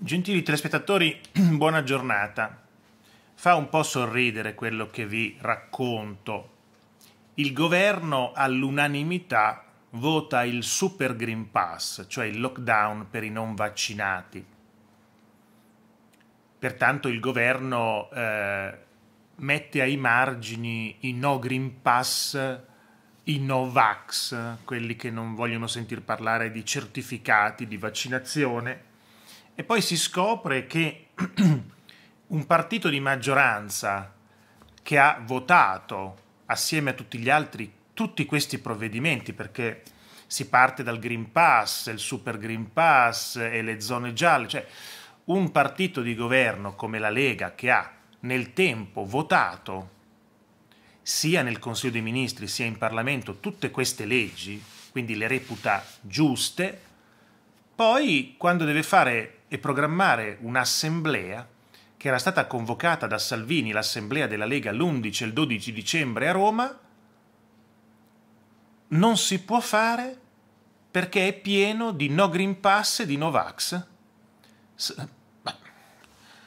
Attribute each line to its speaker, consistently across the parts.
Speaker 1: Gentili telespettatori, buona giornata. Fa un po' sorridere quello che vi racconto. Il governo all'unanimità vota il Super Green Pass, cioè il lockdown per i non vaccinati. Pertanto il governo eh, mette ai margini i no Green Pass, i no vax, quelli che non vogliono sentir parlare di certificati di vaccinazione e poi si scopre che un partito di maggioranza che ha votato assieme a tutti gli altri tutti questi provvedimenti, perché si parte dal Green Pass, il Super Green Pass e le zone gialle, cioè un partito di governo come la Lega che ha nel tempo votato sia nel Consiglio dei Ministri sia in Parlamento tutte queste leggi, quindi le reputa giuste, poi quando deve fare e programmare un'assemblea che era stata convocata da Salvini, l'assemblea della Lega l'11 e il 12 dicembre a Roma, non si può fare perché è pieno di no Green Pass e di no Vax.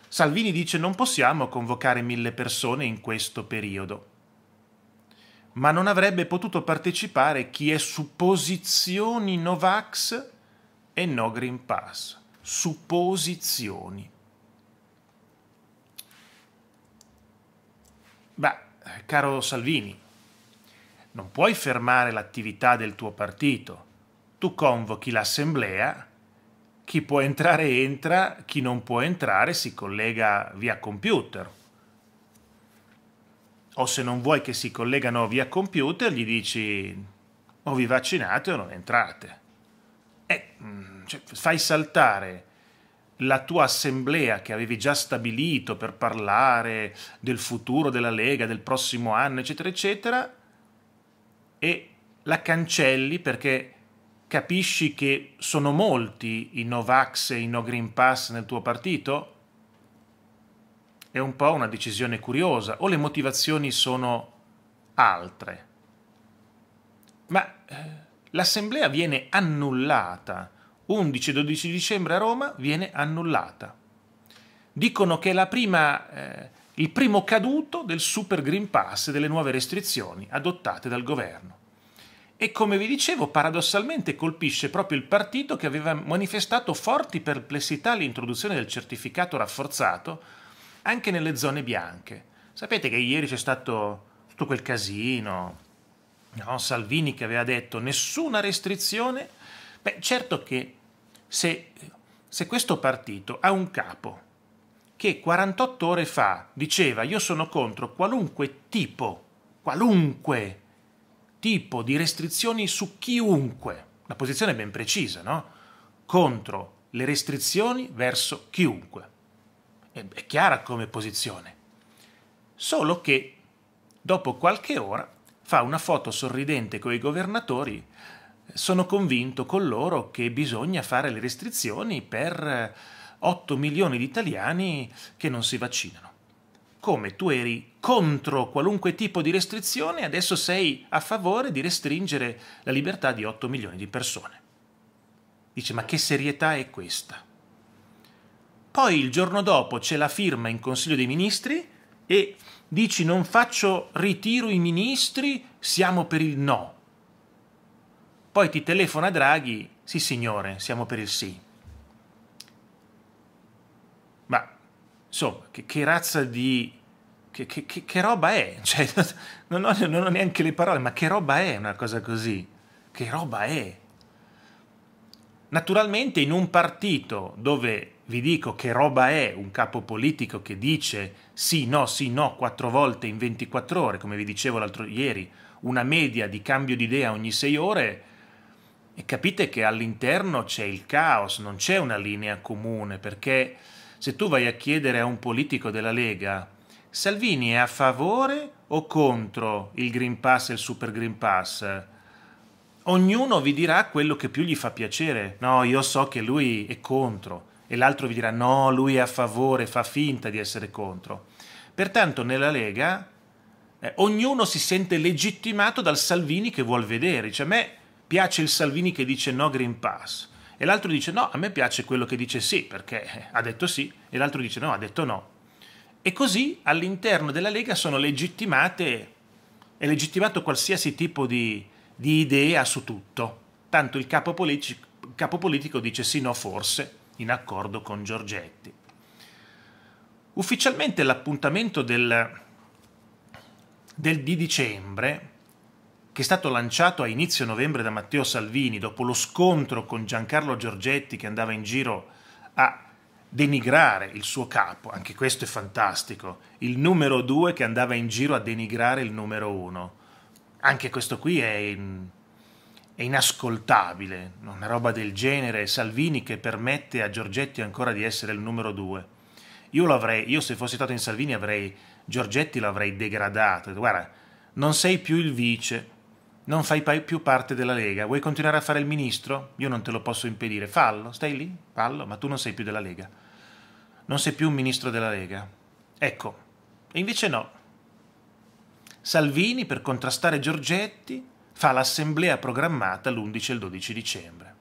Speaker 1: Salvini dice non possiamo convocare mille persone in questo periodo, ma non avrebbe potuto partecipare chi è su posizioni Vax e no Green Pass supposizioni. Beh, caro Salvini, non puoi fermare l'attività del tuo partito. Tu convochi l'assemblea, chi può entrare entra, chi non può entrare si collega via computer. O se non vuoi che si collegano via computer, gli dici o vi vaccinate o non entrate eh, mm, cioè, fai saltare la tua assemblea che avevi già stabilito per parlare del futuro della Lega, del prossimo anno, eccetera, eccetera, e la cancelli perché capisci che sono molti i Novax e i No Green Pass nel tuo partito? È un po' una decisione curiosa, o le motivazioni sono altre. Ma eh, l'assemblea viene annullata. 11-12 dicembre a Roma viene annullata. Dicono che è prima, eh, il primo caduto del Super Green Pass e delle nuove restrizioni adottate dal governo. E come vi dicevo, paradossalmente colpisce proprio il partito che aveva manifestato forti perplessità all'introduzione del certificato rafforzato anche nelle zone bianche. Sapete che ieri c'è stato tutto quel casino, no? Salvini che aveva detto nessuna restrizione, beh certo che se, se questo partito ha un capo che 48 ore fa diceva io sono contro qualunque tipo, qualunque tipo di restrizioni su chiunque, la posizione è ben precisa, no? Contro le restrizioni verso chiunque. È chiara come posizione. Solo che dopo qualche ora fa una foto sorridente con i governatori. Sono convinto con loro che bisogna fare le restrizioni per 8 eh, milioni di italiani che non si vaccinano. Come tu eri contro qualunque tipo di restrizione, adesso sei a favore di restringere la libertà di 8 milioni di persone. Dice, ma che serietà è questa? Poi il giorno dopo c'è la firma in Consiglio dei Ministri e dici non faccio ritiro i ministri, siamo per il no. Poi ti telefona Draghi, sì signore, siamo per il sì. Ma insomma, che, che razza di... Che, che, che, roba è? Cioè, non ho, non ho neanche le parole, ma che roba è una cosa così? Che roba è? Naturalmente in un partito dove vi dico che roba è un capo politico che dice sì, no, sì, no quattro volte in 24 ore, come vi dicevo l'altro ieri, una media di cambio di idea ogni sei ore, e capite che all'interno c'è il caos, non c'è una linea comune, perché se tu vai a chiedere a un politico della Lega, Salvini è a favore o contro il Green Pass e il Super Green Pass? Ognuno vi dirà quello che più gli fa piacere. No, io so che lui è contro e l'altro vi dirà no, lui è a favore, fa finta di essere contro. Pertanto nella Lega eh, ognuno si sente legittimato dal Salvini che vuol vedere. Cioè, a me piace il Salvini che dice no Green Pass e l'altro dice no, a me piace quello che dice sì perché ha detto sì e l'altro dice no, ha detto no. E così all'interno della Lega sono legittimate, è legittimato qualsiasi tipo di, di idea su tutto. Tanto il capo politico, capo politico dice sì, no, forse, in accordo con Giorgetti. Ufficialmente l'appuntamento del, del di dicembre, che è stato lanciato a inizio novembre da Matteo Salvini dopo lo scontro con Giancarlo Giorgetti che andava in giro a denigrare il suo capo, anche questo è fantastico, il numero due che andava in giro a denigrare il numero uno. Anche questo qui è in è inascoltabile, una roba del genere, Salvini che permette a Giorgetti ancora di essere il numero due. Io, lo avrei, io se fossi stato in Salvini avrei, Giorgetti l'avrei degradato, guarda, non sei più il vice, non fai più parte della Lega, vuoi continuare a fare il ministro? Io non te lo posso impedire, fallo, stai lì, fallo, ma tu non sei più della Lega, non sei più un ministro della Lega. Ecco, e invece no. Salvini per contrastare Giorgetti fa l'assemblea programmata l'11 e il 12 dicembre,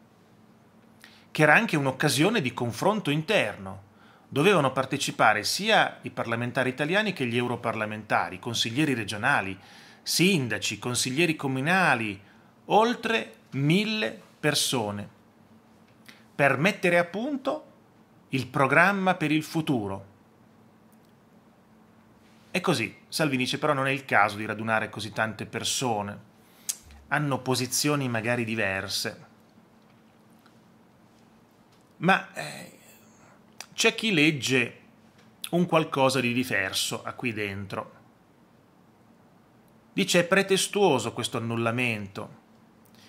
Speaker 1: che era anche un'occasione di confronto interno. Dovevano partecipare sia i parlamentari italiani che gli europarlamentari, consiglieri regionali, sindaci, consiglieri comunali, oltre mille persone, per mettere a punto il programma per il futuro. E così Salvini dice però non è il caso di radunare così tante persone, hanno posizioni magari diverse. Ma eh, c'è chi legge un qualcosa di diverso a qui dentro. Dice è pretestuoso questo annullamento.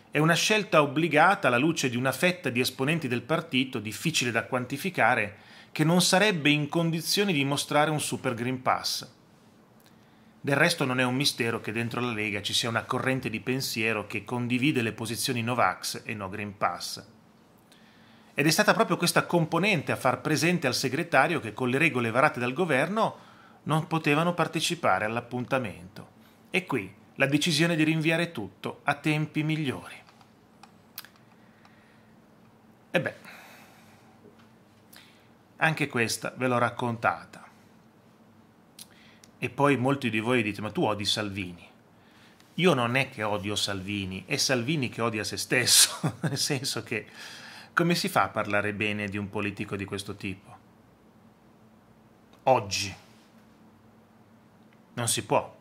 Speaker 1: È una scelta obbligata alla luce di una fetta di esponenti del partito, difficile da quantificare, che non sarebbe in condizioni di mostrare un Super Green Pass. Del resto non è un mistero che dentro la Lega ci sia una corrente di pensiero che condivide le posizioni Novax e no Green Pass. Ed è stata proprio questa componente a far presente al segretario che con le regole varate dal governo non potevano partecipare all'appuntamento. E qui la decisione di rinviare tutto a tempi migliori. E beh, anche questa ve l'ho raccontata. E poi molti di voi dite, ma tu odi Salvini. Io non è che odio Salvini, è Salvini che odia se stesso, nel senso che come si fa a parlare bene di un politico di questo tipo? Oggi. Non si può.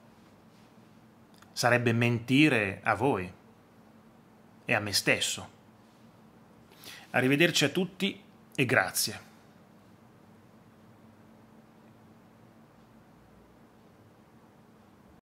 Speaker 1: Sarebbe mentire a voi e a me stesso. Arrivederci a tutti e grazie.